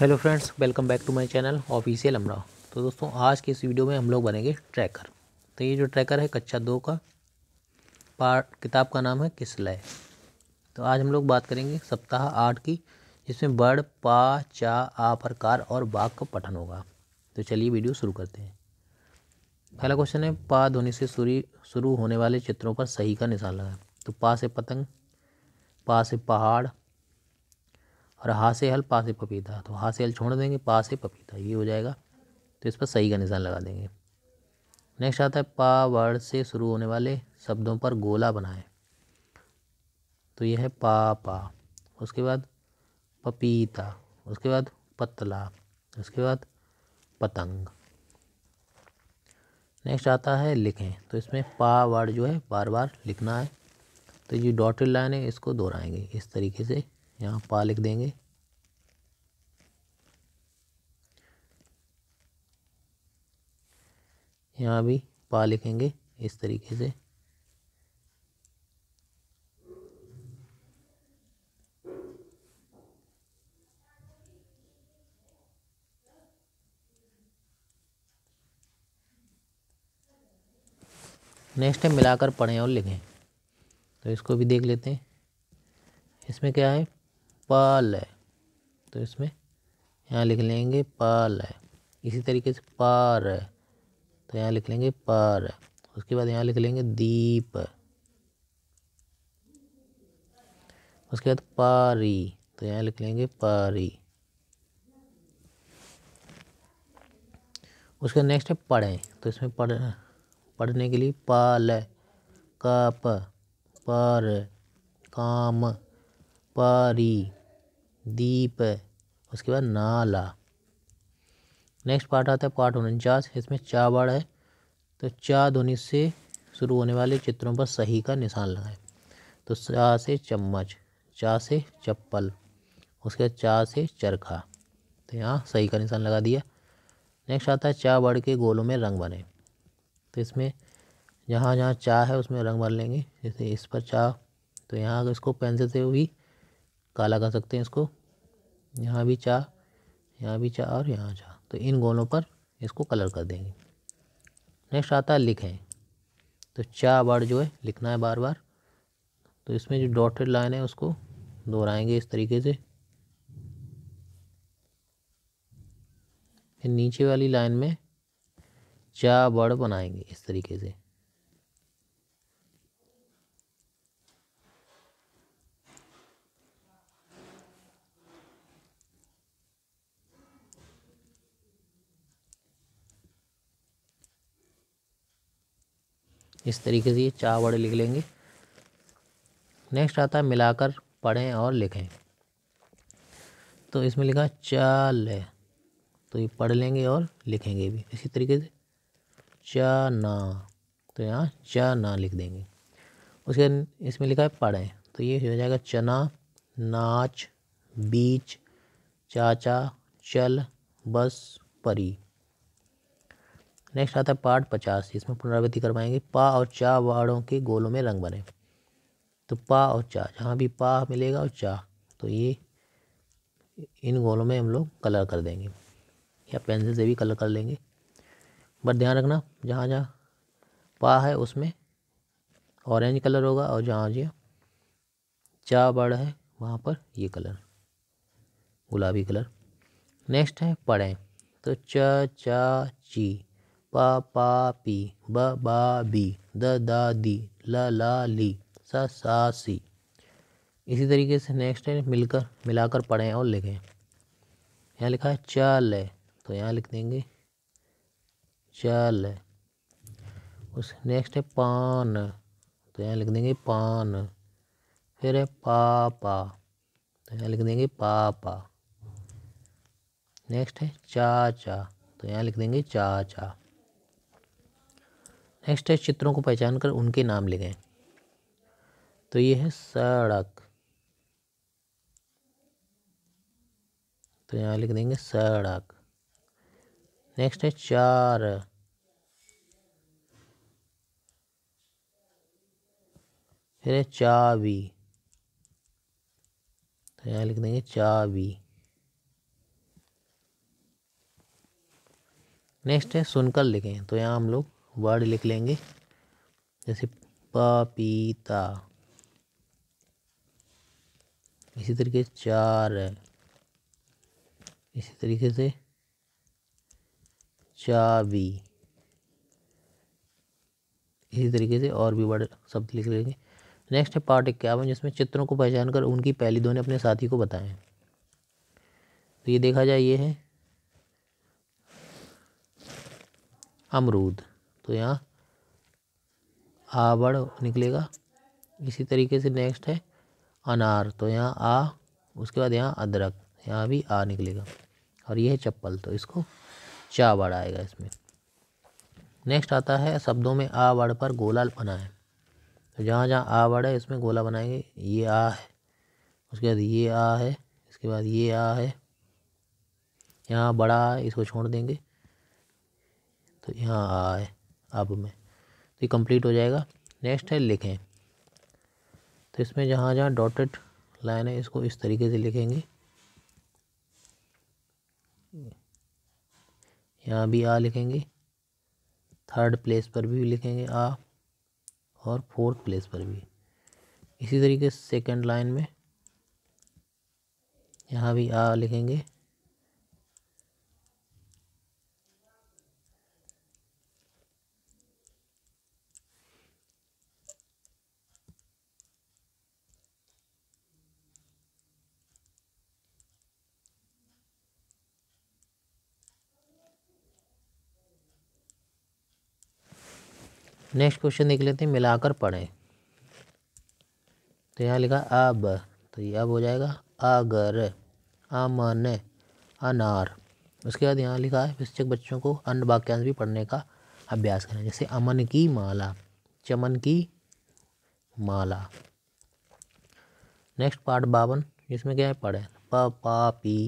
hello friends welcome back to my channel official अमरा तो दोस्तों आज के इस वीडियो में हम लोग बनेंगे ट्रैकर तो ये जो ट्रैकर है कक्षा दो का पार्ट किताब का नाम है किस लय तो आज हम लोग बात करेंगे सप्ताह आठ की जिसमें बड़ पा चा आ पर कार और बाघ का पठन होगा तो चलिए वीडियो शुरू करते हैं पहला क्वेश्चन है पा ध्वनि से शुरू शुरू होने वाले चित्रों पर सही का निशान लगा तो पा से पतंग पा से पहाड़ और हा से हल पा से पपीता तो हा से हल छोड़ देंगे पा से पपीता ये हो जाएगा तो इस पर सही का निशान लगा देंगे नेक्स्ट आता है पा वर्ड से शुरू होने वाले शब्दों पर गोला बनाएं तो यह है पा पा उसके बाद पपीता उसके बाद पतला उसके बाद पतंग नेक्स्ट आता है लिखें तो इसमें पा वर्ड जो है बार बार लिखना है तो ये डॉटेड लाइन है इसको दोहराएंगे इस तरीके से यहाँ पा लिख देंगे यहाँ भी पा लिखेंगे इस तरीके से नेक्स्ट है मिलाकर पढ़ें और लिखें तो इसको भी देख लेते हैं इसमें क्या है पाल है तो इसमें यहाँ लिख लेंगे पाल है इसी तरीके से पार है तो यहाँ लिख लेंगे पार उसके बाद यहाँ लिख लेंगे दीप उसके बाद पारी तो यहाँ लिख लेंगे पारी उसके बाद नेक्स्ट है पढ़ें तो इसमें पढ़ पढ़ने के लिए पाल काप पर काम पारी दीप उसके बाद नाला नेक्स्ट पार्ट आता है पार्ट उनचास इसमें चा वर्ड है तो चा ध्वनि से शुरू होने वाले चित्रों पर सही का निशान लगाएं तो चा से चम्मच चा से चप्पल उसके बाद चा से चरखा तो यहाँ सही का निशान लगा दिया नेक्स्ट आता है चा बाढ़ के गोलों में रंग बने तो इसमें जहाँ जहाँ चा है उसमें रंग भर लेंगे जैसे इस पर चा तो यहाँ अगर इसको पेंसिल से भी काला कर सकते हैं इसको यहाँ भी चा यहाँ भी चा और यहाँ चा तो इन गोलों पर इसको कलर कर देंगे नेक्स्ट आता है लिखें तो चा वर्ड जो है लिखना है बार बार तो इसमें जो डॉटेड लाइन है उसको दोहराएंगे इस तरीके से फिर नीचे वाली लाइन में चा वर्ड बनाएंगे इस तरीके से इस तरीके से ये वर्ड लिख लेंगे नेक्स्ट आता है मिलाकर पढ़ें और लिखें तो इसमें लिखा चाल तो ये पढ़ लेंगे और लिखेंगे भी इसी तरीके से च ना तो यहाँ च ना लिख देंगे उसके इसमें लिखा है पढ़ें तो ये हो जाएगा चना नाच बीच चाचा चल बस परी नेक्स्ट आता है पार्ट पचास इसमें पुनरावृत्ति करवाएंगे पा और चा वाड़ों के गोलों में रंग बने तो पा और चा जहाँ भी पा मिलेगा और चा तो ये इन गोलों में हम लोग कलर कर देंगे या पेंसिल से भी कलर कर लेंगे बट ध्यान रखना जहाँ जहाँ पा है उसमें ऑरेंज कलर होगा और जहाँ जहाँ चा बड़ है वहाँ पर ये कलर गुलाबी कलर नेक्स्ट है पढ़ें तो च चा ची पा पा पी ब बा बी द दा दी ल ला ली सा सा सी इसी तरीके से नेक्स्ट है मिलकर मिलाकर पढ़ें और लिखें यहाँ लिखा है चल है तो यहाँ लिख देंगे चल है उस नेक्स्ट है पान तो यहाँ लिख देंगे पान फिर है पापा तो यहाँ लिख देंगे पापा नेक्स्ट है चाचा तो यहाँ लिख देंगे चाचा नेक्स्ट है चित्रों को पहचान कर उनके नाम लिखें तो ये है सड़क तो यहाँ लिख देंगे सड़क नेक्स्ट है चार फिर है चाबी तो यहाँ लिख देंगे चाबी नेक्स्ट है सुनकर लिखें तो यहाँ हम लोग वर्ड लिख लेंगे जैसे पपीता इसी तरीके से चार इसी तरीके से चाबी इसी तरीके से और भी वर्ड शब्द लिख लेंगे नेक्स्ट है पार्ट इक्यावन जिसमें चित्रों को पहचान कर उनकी पहली ने अपने साथी को बताएं तो ये देखा जाए ये है अमरूद तो यहाँ आवड़ निकलेगा इसी तरीके से नेक्स्ट है अनार तो यहाँ आ उसके बाद यहाँ अदरक यहाँ भी आ निकलेगा और ये है चप्पल तो इसको चावड़ आएगा इसमें नेक्स्ट आता है शब्दों में आ वड़ पर गोला बनाएं तो जहाँ जहाँ आ वड़ है इसमें गोला बनाएंगे ये आ है उसके बाद ये आ है इसके बाद ये आ है यहाँ बड़ा है इसको छोड़ देंगे तो यहाँ आ है अब में तो ये कंप्लीट हो जाएगा नेक्स्ट है लिखें तो इसमें जहाँ जहाँ डॉटेड लाइन है इसको इस तरीके से लिखेंगे यहाँ भी आ लिखेंगे थर्ड प्लेस पर भी लिखेंगे आ और फोर्थ प्लेस पर भी इसी तरीके सेकंड लाइन में यहाँ भी आ लिखेंगे नेक्स्ट क्वेश्चन देख लेते हैं मिलाकर पढ़ें तो यहाँ लिखा अब तो ये अब हो जाएगा अगर अमन अनार उसके बाद यहाँ लिखा है शिक्षक बच्चों को अन्य वाक्यांश भी पढ़ने का अभ्यास करें जैसे अमन की माला चमन की माला नेक्स्ट पार्ट बावन इसमें क्या है पढ़े प पापी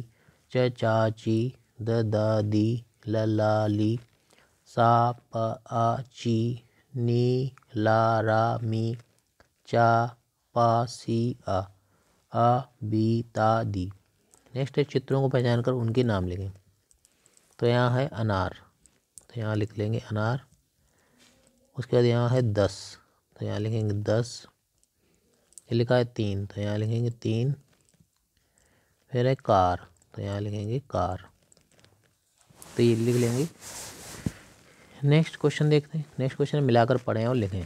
च चाची द दादी ललाली सा प आ ची नी ला चा पा सी आ बी ता दी नेक्स्ट है चित्रों को पहचान कर उनके नाम लिखें तो यहाँ है अनार तो यहाँ लिख लेंगे अनार उसके बाद यहाँ है दस तो यहाँ लिखेंगे दस ये लिखा है तीन तो यहाँ लिखेंगे तीन फिर है कार तो यहाँ लिखेंगे कार तो ये लिख लेंगे नेक्स्ट क्वेश्चन देखते हैं नेक्स्ट क्वेश्चन मिलाकर पढ़ें और लिखें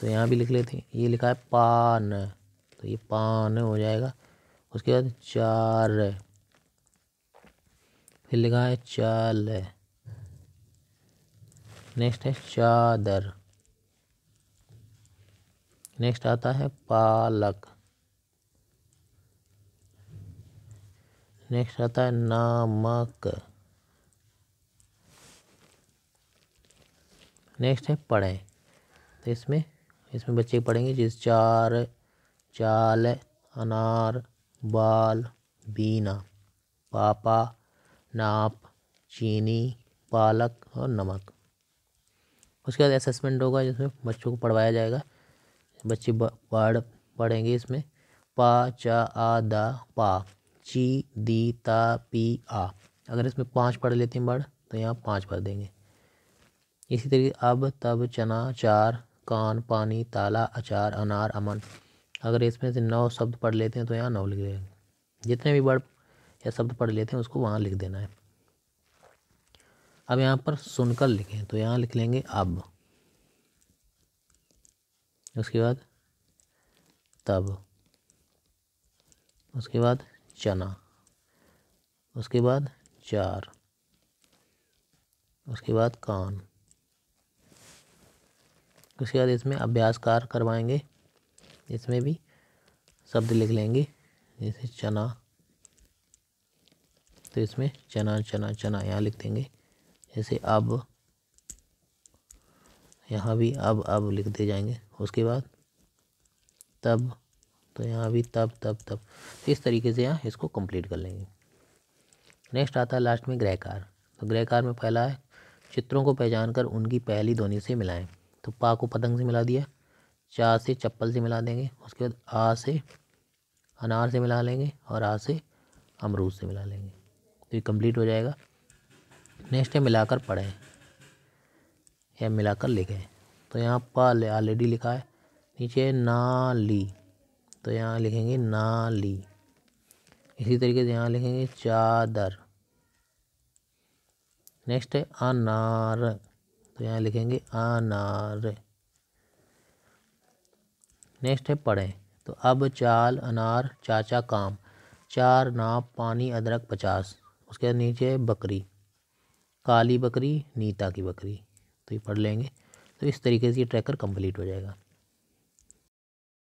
तो यहाँ भी लिख लेते हैं ये लिखा है पान तो ये पान हो जाएगा उसके बाद चार फिर लिखा है चाल नेक्स्ट है चादर नेक्स्ट आता है पालक नेक्स्ट आता है नामक नेक्स्ट है पढ़ें तो इसमें इसमें बच्चे पढ़ेंगे जिस चार चाल अनार बाल बीना पापा नाप चीनी पालक और नमक उसके बाद असेसमेंट होगा जिसमें बच्चों को पढ़वाया जाएगा बच्चे पढ़ पढ़ेंगे इसमें पा चा आ दा पा ची दी ता पी आ अगर इसमें पाँच पढ़ लेते हैं वर्ड तो यहाँ पाँच भर देंगे इसी तरीके अब तब चना चार कान पानी ताला अचार अनार अमन अगर इसमें से नौ शब्द पढ़ लेते हैं तो यहाँ नौ लिख देंगे जितने भी वर्ड या शब्द पढ़ लेते हैं उसको वहाँ लिख देना है अब यहाँ पर सुनकर लिखें तो यहाँ लिख लेंगे अब उसके बाद तब उसके बाद चना उसके बाद चार उसके बाद कान उसके बाद इसमें अभ्यास कार करवाएंगे इसमें भी शब्द लिख लेंगे जैसे चना तो इसमें चना चना चना यहाँ लिख देंगे जैसे अब यहाँ भी अब अब लिख दे जाएंगे उसके बाद तब तो यहाँ भी तब तब तब इस तरीके से यहाँ इसको कंप्लीट कर लेंगे नेक्स्ट आता है लास्ट में ग्रहकार तो ग्रहकार में पहला है चित्रों को पहचान कर उनकी पहली ध्वनि से मिलाएं तो पा को पतंग से मिला दिया चा से चप्पल से मिला देंगे उसके बाद आ से अनार से मिला लेंगे और आ से अमरूद से मिला लेंगे तो ये कंप्लीट हो जाएगा नेक्स्ट है मिलाकर पढ़ें या मिलाकर लिखें तो यहाँ पा ऑलरेडी लिखा है नीचे नाली तो यहाँ लिखेंगे नाली इसी तरीके से यहाँ लिखेंगे चादर नेक्स्ट है अनार तो यहाँ लिखेंगे अनार नेक्स्ट है पढ़ें तो अब चाल अनार चाचा काम चार नाप पानी अदरक पचास उसके बाद नीचे है बकरी काली बकरी नीता की बकरी तो ये पढ़ लेंगे तो इस तरीके से ये ट्रैकर कंप्लीट हो जाएगा